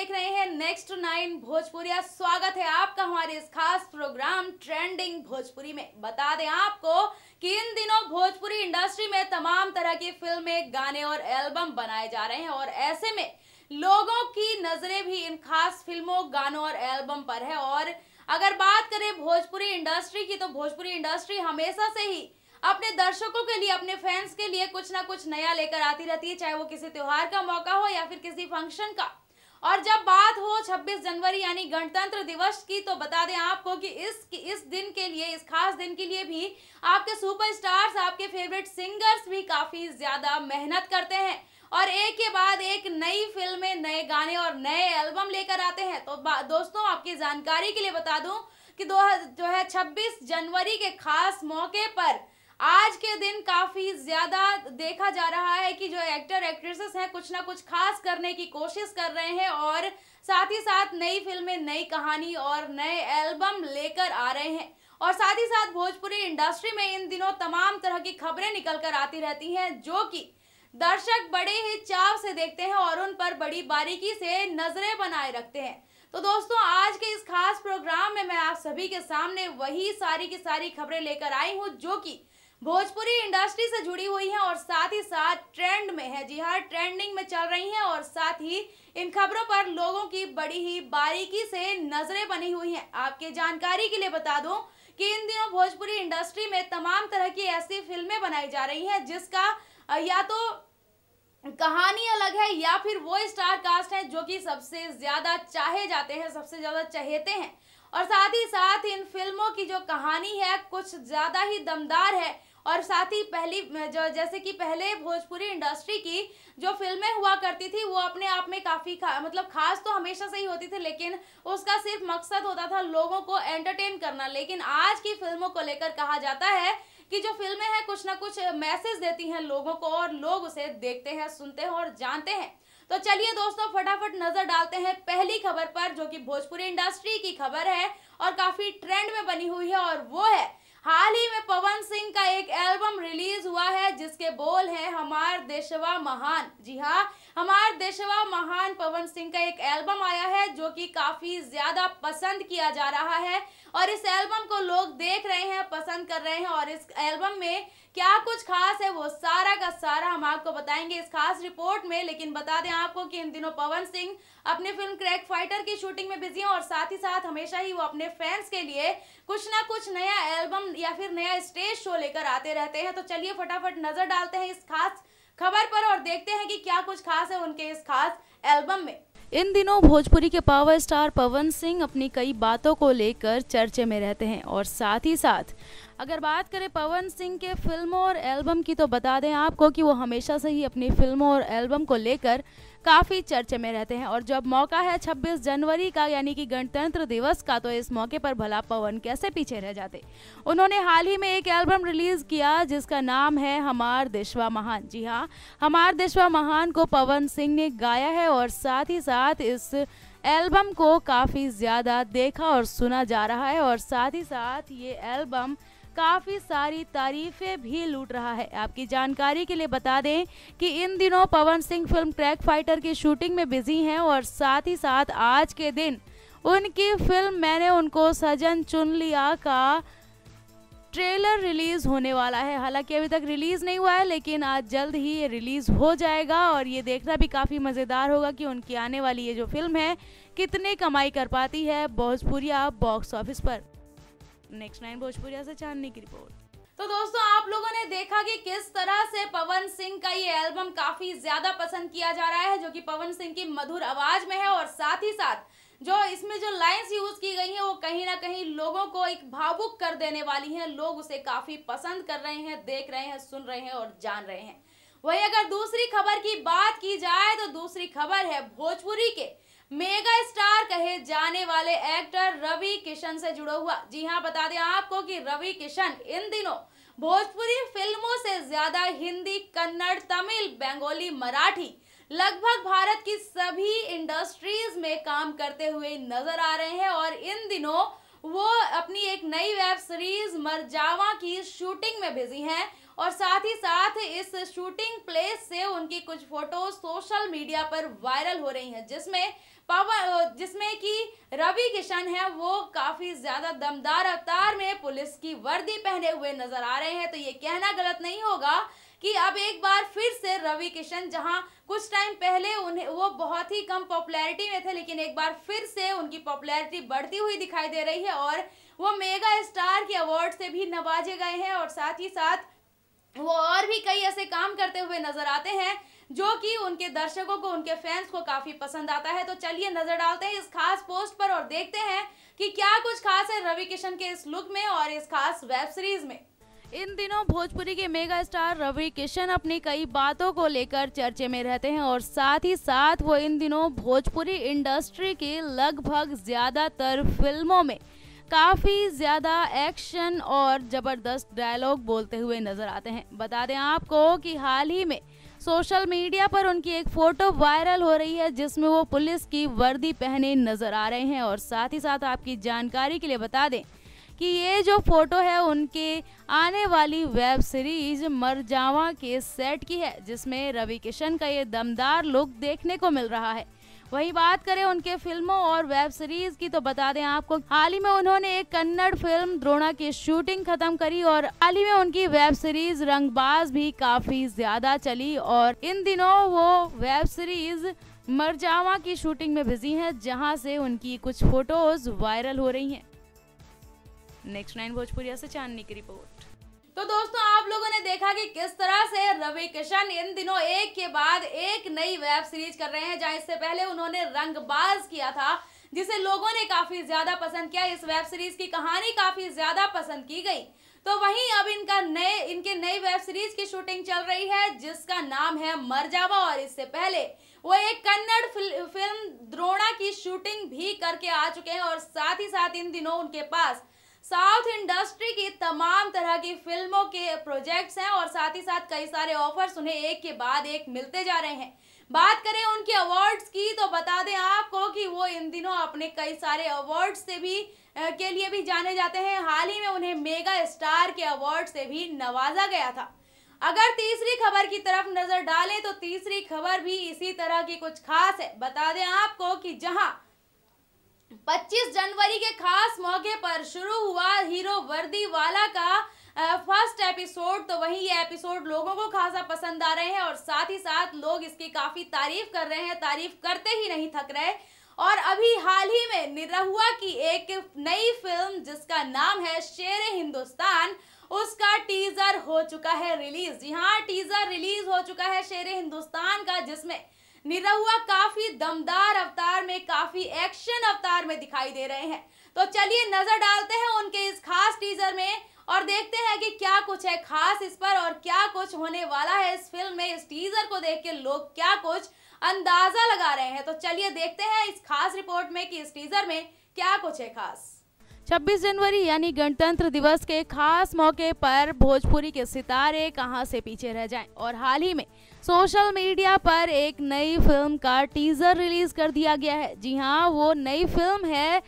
देख रहे हैं नेक्स्ट नाइन भोजपुरिया स्वागत है आपका हमारे इस खास प्रोग्राम ट्रेंडिंग भोजपुरी में बता दें आपको कि इन दिनों भोजपुरी इंडस्ट्री में तमाम तरह की फिल्में गाने और एल्बम बनाए जा रहे हैं और ऐसे में लोगों की नजरें भी इन खास फिल्मों गानों और एल्बम पर है और अगर बात करें भोजपुरी इंडस्ट्री की तो भोजपुरी इंडस्ट्री हमेशा से ही अपने दर्शकों के लिए अपने फैंस के लिए कुछ ना कुछ नया लेकर आती रहती है चाहे वो किसी त्योहार का मौका हो या फिर किसी फंक्शन का और जब बात हो 26 जनवरी यानी गणतंत्र दिवस की तो बता दें आपको कि इस कि इस दिन के लिए इस खास दिन के लिए भी आपके सुपरस्टार्स आपके फेवरेट सिंगर्स भी काफ़ी ज़्यादा मेहनत करते हैं और एक के बाद एक नई फिल्में नए गाने और नए एल्बम लेकर आते हैं तो दोस्तों आपकी जानकारी के लिए बता दूं कि दो जो है छब्बीस जनवरी के खास मौके पर आज के दिन काफ़ी ज़्यादा देखा जा रहा है कि जो एक्टर एक्ट्रेसेस हैं कुछ ना कुछ खास करने की कोशिश कर रहे हैं और साथ ही साथ नई फिल्में नई कहानी और नए एल्बम लेकर आ रहे हैं और साथ ही साथ भोजपुरी इंडस्ट्री में इन दिनों तमाम तरह की खबरें निकल कर आती रहती हैं जो कि दर्शक बड़े ही चाव से देखते हैं और उन पर बड़ी बारीकी से नजरें बनाए रखते हैं तो दोस्तों आज के इस खास प्रोग्राम में मैं आप सभी के सामने वही सारी की सारी खबरें लेकर आई हूँ जो कि भोजपुरी इंडस्ट्री से जुड़ी हुई हैं और साथ ही साथ ट्रेंड में है जी हाँ ट्रेंडिंग में चल रही हैं और साथ ही इन खबरों पर लोगों की बड़ी ही बारीकी से नजरें बनी हुई हैं आपके जानकारी के लिए बता दूं कि इन दिनों भोजपुरी इंडस्ट्री में तमाम तरह की ऐसी फिल्में बनाई जा रही हैं जिसका या तो कहानी अलग है या फिर वो स्टार कास्ट है जो कि सबसे ज्यादा चाहे जाते हैं सबसे ज्यादा चहेते हैं और साथ ही साथ इन फिल्मों की जो कहानी है कुछ ज्यादा ही दमदार है और साथ ही पहली जो जैसे कि पहले भोजपुरी इंडस्ट्री की जो फिल्में हुआ करती थी वो अपने आप में काफ़ी खा, मतलब खास तो हमेशा से ही होती थी लेकिन उसका सिर्फ मकसद होता था लोगों को एंटरटेन करना लेकिन आज की फिल्मों को लेकर कहा जाता है कि जो फिल्में हैं कुछ ना कुछ मैसेज देती हैं लोगों को और लोग उसे देखते हैं सुनते हैं और जानते हैं तो चलिए दोस्तों फटाफट नजर डालते हैं पहली खबर पर जो कि भोजपुरी इंडस्ट्री की खबर है और काफी ट्रेंड में बनी हुई है और वो है हाल ही में पवन सिंह का एक एल्बम रिलीज हुआ है जिसके बोल हैं हमार देशवा महान जी हाँ हमारे देशवा महान पवन सिंह का एक एल्बम आया है जो कि काफ़ी ज़्यादा पसंद किया जा रहा है और इस एल्बम को लोग देख रहे हैं पसंद कर रहे हैं और इस एल्बम में क्या कुछ खास है वो सारा का सारा हम आपको बताएंगे इस खास रिपोर्ट में लेकिन बता दें आपको कि इन दिनों पवन सिंह अपनी फिल्म क्रैक फाइटर की शूटिंग में बिजी हैं और साथ ही साथ हमेशा ही वो अपने फैंस के लिए कुछ ना कुछ नया एल्बम या फिर नया स्टेज शो लेकर आते रहते हैं तो चलिए फटाफट नजर डालते हैं इस खास खबर पर और देखते हैं कि क्या कुछ खास है उनके इस खास एल्बम में इन दिनों भोजपुरी के पावर स्टार पवन सिंह अपनी कई बातों को लेकर चर्चे में रहते हैं और साथ ही साथ अगर बात करें पवन सिंह के फिल्मों और एल्बम की तो बता दें आपको कि वो हमेशा से ही अपनी फिल्मों और एल्बम को लेकर काफ़ी चर्चे में रहते हैं और जब मौका है छब्बीस जनवरी का यानी कि गणतंत्र दिवस का तो इस मौके पर भला पवन कैसे पीछे रह जाते उन्होंने हाल ही में एक एल्बम रिलीज किया जिसका नाम है हमार देशवा महान जी हाँ हमार देशवा महान को पवन सिंह ने गाया है और साथ ही साथ इस एल्बम को काफ़ी ज़्यादा देखा और सुना जा रहा है और साथ ही साथ ये एल्बम काफ़ी सारी तारीफें भी लूट रहा है आपकी जानकारी के लिए बता दें कि इन दिनों Pawan Singh film track fighter की शूटिंग में बिजी हैं और साथ ही साथ आज के दिन उनकी फिल्म मैंने उनको सजन चुन लिया का ट्रेलर रिलीज़ होने वाला है हालांकि अभी तक रिलीज़ नहीं हुआ है लेकिन आज जल्द ही ये रिलीज़ हो जाएगा और ये देखना भी काफ़ी मज़ेदार होगा कि उनकी आने वाली ये जो फिल्म है कितने कमाई कर पाती है भोजपुरिया बॉक्स ऑफिस पर नेक्स्ट नाइन भोजपुरी से चांदनी की रिपोर्ट तो दोस्तों आप लोगों ने देखा कि किस तरह से पवन सिंह का ये एल्बम काफी ज्यादा पसंद किया जा रहा है जो कि पवन सिंह की मधुर आवाज में है और साथ ही साथ जो इसमें जो लाइंस यूज की गई हैं वो कहीं ना कहीं लोगों को एक भावुक कर देने वाली हैं लोग उसे काफी पसंद कर रहे हैं देख रहे हैं सुन रहे हैं और जान रहे हैं वही अगर दूसरी खबर की बात की जाए तो दूसरी खबर है भोजपुरी के मेगा स्टार कहे जाने वाले एक्टर रवि किशन से जुड़ा हुआ जी हाँ बता दें आपको कि रवि किशन इन दिनों भोजपुरी फिल्मों से ज्यादा हिंदी कन्नड़ तमिल बंगाली मराठी लगभग भारत की सभी इंडस्ट्रीज में काम करते हुए नजर आ रहे हैं और इन दिनों वो अपनी एक नई वेब सीरीज मरजावा की शूटिंग में बिजी हैं और साथ ही साथ इस शूटिंग प्लेस से उनकी कुछ फोटो सोशल मीडिया पर वायरल हो रही हैं जिसमें पवन जिसमें कि रवि किशन है वो काफ़ी ज़्यादा दमदार अवतार में पुलिस की वर्दी पहने हुए नज़र आ रहे हैं तो ये कहना गलत नहीं होगा कि अब एक बार फिर से रवि किशन जहां कुछ टाइम पहले उन्हें वो बहुत ही कम पॉपुलैरिटी में थे लेकिन एक बार फिर से उनकी पॉपुलैरिटी बढ़ती हुई दिखाई दे रही है और वो मेगा स्टार के अवार्ड से भी नवाजे गए हैं और साथ ही साथ वो और भी कई ऐसे काम करते हुए नजर आते हैं जो कि उनके दर्शकों को उनके फैंस को काफी पसंद आता है तो चलिए नजर डालते हैं इस खास पोस्ट पर और देखते हैं कि क्या कुछ खास है रवि किशन के इस लुक में और इस खास वेब सीरीज में इन दिनों भोजपुरी के मेगा स्टार रवि किशन अपनी कई बातों को लेकर चर्चे में रहते हैं और साथ ही साथ वो इन दिनों भोजपुरी इंडस्ट्री की लगभग ज्यादातर फिल्मों में काफ़ी ज़्यादा एक्शन और ज़बरदस्त डायलॉग बोलते हुए नज़र आते हैं बता दें आपको कि हाल ही में सोशल मीडिया पर उनकी एक फ़ोटो वायरल हो रही है जिसमें वो पुलिस की वर्दी पहने नज़र आ रहे हैं और साथ ही साथ आपकी जानकारी के लिए बता दें कि ये जो फोटो है उनके आने वाली वेब सीरीज मरजावा के सेट की है जिसमें रवि किशन का ये दमदार लुक देखने को मिल रहा है वही बात करें उनके फिल्मों और वेब सीरीज की तो बता दें आपको हाल ही में उन्होंने एक कन्नड़ फिल्म द्रोणा की शूटिंग खत्म करी और हाल ही में उनकी वेब सीरीज रंगबाज भी काफी ज्यादा चली और इन दिनों वो वेब सीरीज मरजावा की शूटिंग में बिजी हैं जहां से उनकी कुछ फोटोज वायरल हो रही हैं नेक्स्ट नाइन भोजपुरिया से चांदनी की रिपोर्ट तो दोस्तों आप लोगों ने देखा कि किस तरह से रवि किशन इन दिनों एक के बाद एक नई वेब सीरीज कर रहे हैं जहां इससे पहले उन्होंने रंगबाज किया था जिसे लोगों ने काफी ज्यादा पसंद किया इस वेब सीरीज की कहानी काफी ज्यादा पसंद की गई तो वहीं अब इनका नए इनके नए वेब सीरीज की शूटिंग चल रही है जिसका नाम है मर जावा और इससे पहले वो एक कन्नड़ फिल, फिल्म द्रोणा की शूटिंग भी करके आ चुके हैं और साथ ही साथ इन दिनों उनके पास साउथ इंडस्ट्री की तमाम तरह की फिल्मों के प्रोजेक्ट्स हैं और साथ ही साथ कई सारे ऑफर्स उन्हें एक के बाद एक मिलते जा रहे हैं बात करें उनके अवार्ड्स की तो बता दें आपको कि वो इन दिनों अपने कई सारे अवार्ड्स से भी के लिए भी जाने जाते हैं हाल ही में उन्हें मेगा स्टार के अवार्ड से भी नवाजा गया था अगर तीसरी खबर की तरफ नजर डालें तो तीसरी खबर भी इसी तरह की कुछ खास है बता दें आपको कि जहां 25 जनवरी के खास मौके पर शुरू हुआ हीरो वर्दी वाला का फर्स्ट एपिसोड तो वही ये एपिसोड लोगों को खासा पसंद आ रहे हैं और साथ ही साथ लोग इसकी काफ़ी तारीफ कर रहे हैं तारीफ करते ही नहीं थक रहे और अभी हाल ही में निरहुआ की एक नई फिल्म जिसका नाम है शेर हिंदुस्तान उसका टीजर हो चुका है रिलीज जी हाँ टीजर रिलीज हो चुका है शेर हिंदुस्तान का जिसमें निरहुआ काफी दमदार अवतार में काफी एक्शन अवतार में दिखाई दे रहे हैं तो चलिए नजर डालते हैं उनके इस खास टीजर में और देखते हैं कि क्या कुछ है खास इस पर और क्या कुछ होने वाला है इस फिल्म में इस टीजर को देख के लोग क्या कुछ अंदाजा लगा रहे हैं तो चलिए देखते हैं इस खास रिपोर्ट में कि इस टीजर में क्या कुछ है खास 26 जनवरी यानी गणतंत्र दिवस के खास मौके पर भोजपुरी के सितारे कहां से पीछे रह जाएं और हाल ही में सोशल मीडिया पर एक नई फिल्म का टीजर रिलीज कर दिया गया है जी हां वो नई फिल्म है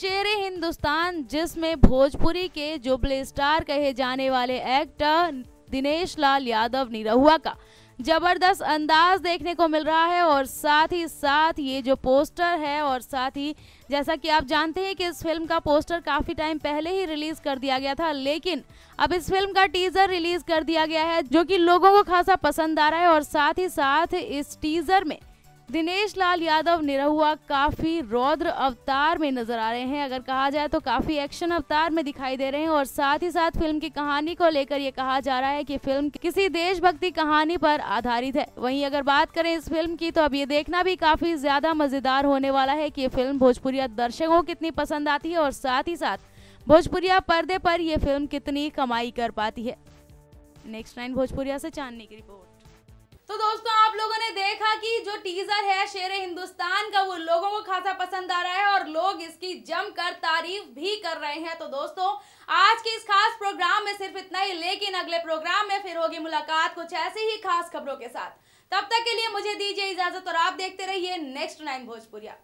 शेर हिंदुस्तान जिसमें भोजपुरी के जुबले स्टार कहे जाने वाले एक्टर दिनेश लाल यादव निरहुआ का जबरदस्त अंदाज देखने को मिल रहा है और साथ ही साथ ये जो पोस्टर है और साथ ही जैसा कि आप जानते हैं कि इस फिल्म का पोस्टर काफ़ी टाइम पहले ही रिलीज़ कर दिया गया था लेकिन अब इस फिल्म का टीज़र रिलीज़ कर दिया गया है जो कि लोगों को खासा पसंद आ रहा है और साथ ही साथ इस टीज़र में दिनेश लाल यादव निरहुआ काफी रौद्र अवतार में नजर आ रहे हैं अगर कहा जाए तो काफी एक्शन अवतार में दिखाई दे रहे हैं और साथ ही साथ फिल्म की कहानी को लेकर ये कहा जा रहा है कि फिल्म किसी देशभक्ति कहानी पर आधारित है वहीं अगर बात करें इस फिल्म की तो अब ये देखना भी काफी ज्यादा मजेदार होने वाला है की ये फिल्म भोजपुरिया दर्शकों को कितनी पसंद आती है और साथ ही साथ भोजपुरिया पर्दे पर यह फिल्म कितनी कमाई कर पाती है नेक्स्ट नाइन भोजपुरिया से चांदनी की रिपोर्ट तो दोस्तों आप लोगों ने देखा कि जो टीजर है शेर हिंदुस्तान का वो लोगों को खासा पसंद आ रहा है और लोग इसकी जमकर तारीफ भी कर रहे हैं तो दोस्तों आज के इस खास प्रोग्राम में सिर्फ इतना ही लेकिन अगले प्रोग्राम में फिर होगी मुलाकात कुछ ऐसी ही खास खबरों के साथ तब तक के लिए मुझे दीजिए इजाजत और आप देखते रहिए नेक्स्ट नाइन भोजपुरिया